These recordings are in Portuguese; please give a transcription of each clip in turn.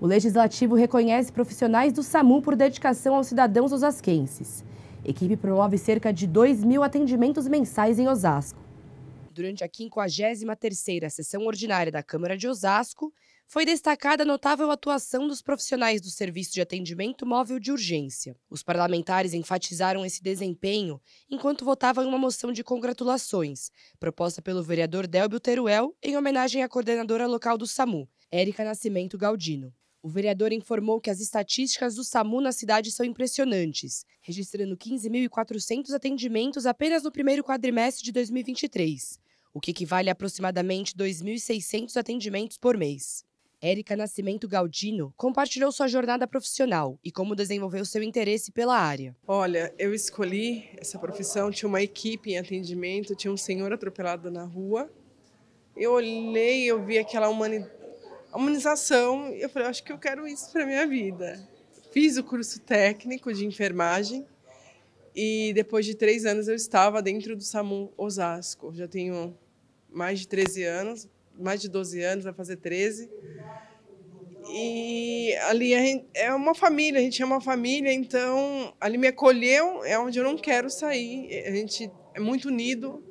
O Legislativo reconhece profissionais do SAMU por dedicação aos cidadãos osasquenses. Equipe promove cerca de 2 mil atendimentos mensais em Osasco. Durante a 53ª sessão ordinária da Câmara de Osasco, foi destacada a notável atuação dos profissionais do Serviço de Atendimento Móvel de Urgência. Os parlamentares enfatizaram esse desempenho enquanto votavam uma moção de congratulações, proposta pelo vereador Delbio Teruel em homenagem à coordenadora local do SAMU, Érica Nascimento Galdino. O vereador informou que as estatísticas do SAMU na cidade são impressionantes, registrando 15.400 atendimentos apenas no primeiro quadrimestre de 2023, o que equivale a aproximadamente 2.600 atendimentos por mês. Érica Nascimento Galdino compartilhou sua jornada profissional e como desenvolveu seu interesse pela área. Olha, eu escolhi essa profissão, tinha uma equipe em atendimento, tinha um senhor atropelado na rua. Eu olhei, eu vi aquela humanidade a humanização. Eu falei, acho que eu quero isso para minha vida. Fiz o curso técnico de enfermagem e depois de três anos eu estava dentro do SAMU Osasco. Já tenho mais de 13 anos, mais de 12 anos, vai fazer 13. E ali gente, é uma família, a gente é uma família, então ali me acolheu, é onde eu não quero sair. A gente é muito unido.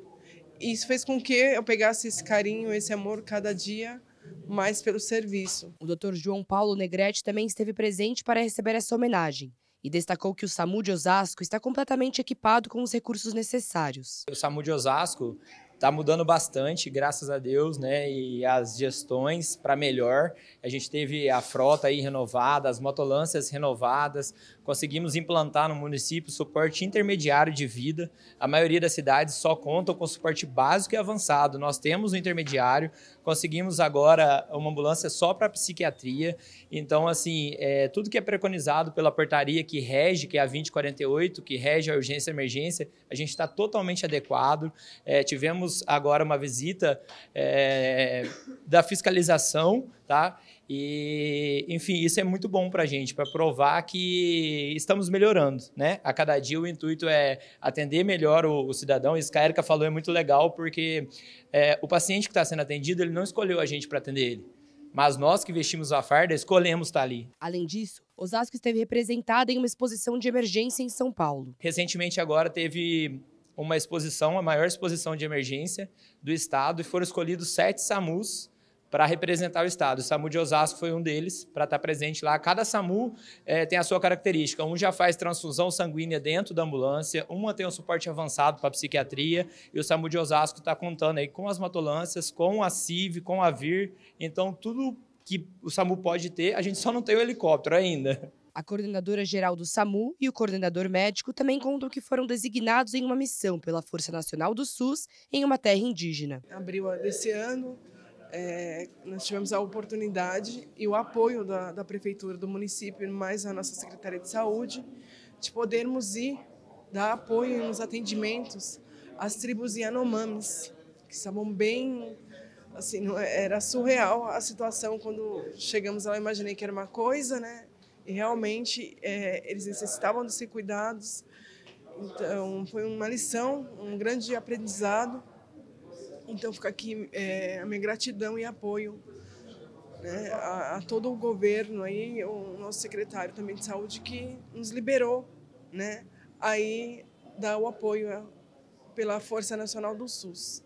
E isso fez com que eu pegasse esse carinho, esse amor cada dia mas pelo serviço. O Dr. João Paulo Negrete também esteve presente para receber essa homenagem e destacou que o SAMU de Osasco está completamente equipado com os recursos necessários. O SAMU de Osasco está mudando bastante, graças a Deus, né? E as gestões para melhor. A gente teve a frota aí renovada, as motolâncias renovadas, conseguimos implantar no município suporte intermediário de vida. A maioria das cidades só contam com suporte básico e avançado. Nós temos o intermediário, conseguimos agora uma ambulância só para psiquiatria. Então, assim, é, tudo que é preconizado pela portaria que rege, que é a 2048, que rege a urgência e emergência, a gente está totalmente adequado. É, tivemos agora uma visita é, da fiscalização, tá? E, enfim, isso é muito bom para a gente, para provar que estamos melhorando, né? A cada dia o intuito é atender melhor o, o cidadão. Isso que a Erika falou é muito legal, porque é, o paciente que está sendo atendido, ele não escolheu a gente para atender ele. Mas nós que vestimos a farda, escolhemos estar tá ali. Além disso, Osasco esteve representada em uma exposição de emergência em São Paulo. Recentemente agora teve uma exposição, a maior exposição de emergência do estado, e foram escolhidos sete SAMUs para representar o Estado. O SAMU de Osasco foi um deles, para estar tá presente lá. Cada SAMU é, tem a sua característica. Um já faz transfusão sanguínea dentro da ambulância, uma tem um suporte avançado para psiquiatria, e o SAMU de Osasco está contando aí com as matolâncias, com a CIV, com a VIR. Então, tudo que o SAMU pode ter, a gente só não tem o helicóptero ainda. A coordenadora geral do SAMU e o coordenador médico também contam que foram designados em uma missão pela Força Nacional do SUS em uma terra indígena. Abril desse ano, é, nós tivemos a oportunidade e o apoio da, da prefeitura do município, mais a nossa secretaria de saúde, de podermos ir dar apoio nos atendimentos às tribos Yanomamis, que estavam bem assim, é, era surreal a situação quando chegamos lá, eu imaginei que era uma coisa, né? E realmente é, eles necessitavam de ser cuidados. Então, foi uma lição, um grande aprendizado então fica aqui é, a minha gratidão e apoio né, a, a, todo o governo aí, o nosso secretário também de saúde que nos liberou, né? Aí dá o apoio né, pela Força Nacional do SUS.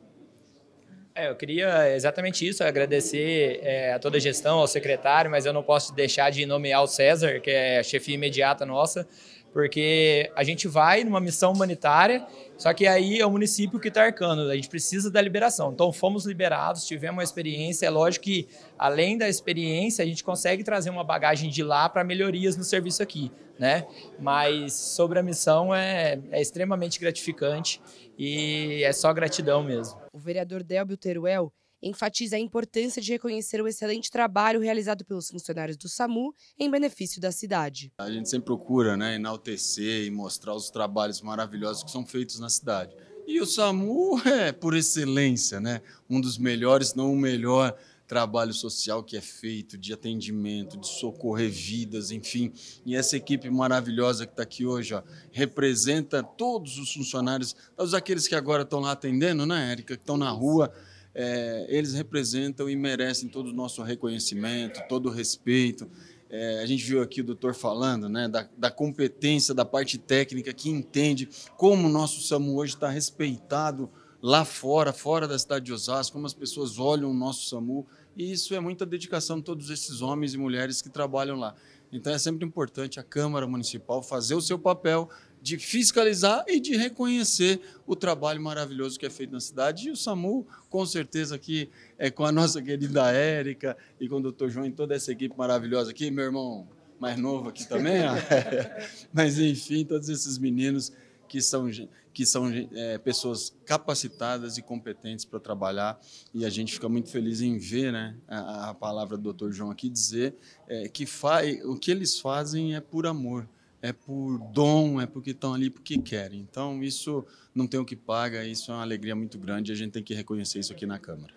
É, eu queria exatamente isso, agradecer é, a toda a gestão, ao secretário, mas eu não posso deixar de nomear o César, que é a chefia imediata nossa, porque a gente vai numa missão humanitária, só que aí é o município que está arcando, a gente precisa da liberação. Então fomos liberados, tivemos uma experiência, é lógico que além da experiência a gente consegue trazer uma bagagem de lá para melhorias no serviço aqui, né? Mas sobre a missão é, é extremamente gratificante e é só gratidão mesmo. O vereador Delbio Teruel enfatiza a importância de reconhecer o excelente trabalho realizado pelos funcionários do SAMU em benefício da cidade. A gente sempre procura né, enaltecer e mostrar os trabalhos maravilhosos que são feitos na cidade. E o SAMU é, por excelência, né, um dos melhores, não o melhor trabalho social que é feito, de atendimento, de socorrer é vidas, enfim. E essa equipe maravilhosa que está aqui hoje ó, representa todos os funcionários, todos aqueles que agora estão lá atendendo, né, Érica, que estão na rua é, eles representam e merecem todo o nosso reconhecimento, todo o respeito. É, a gente viu aqui o doutor falando né, da, da, competência, da parte técnica, que entende como o nosso SAMU hoje está respeitado lá fora, fora da cidade de Osasco, como as pessoas olham o nosso SAMU. E isso é muita dedicação de todos esses homens e mulheres que trabalham lá. Então é sempre importante a Câmara Municipal fazer o seu papel de fiscalizar e de reconhecer o trabalho maravilhoso que é feito na cidade. E o SAMU, com certeza, aqui é com a nossa querida Érica e com o doutor João e toda essa equipe maravilhosa aqui, meu irmão mais novo aqui também. Mas, enfim, todos esses meninos que são, que são é, pessoas capacitadas e competentes para trabalhar. E a gente fica muito feliz em ver né, a, a palavra do Dr. João aqui dizer é, que fa o que eles fazem é por amor é por dom, é porque estão ali porque querem. Então, isso não tem o que paga, isso é uma alegria muito grande e a gente tem que reconhecer isso aqui na Câmara.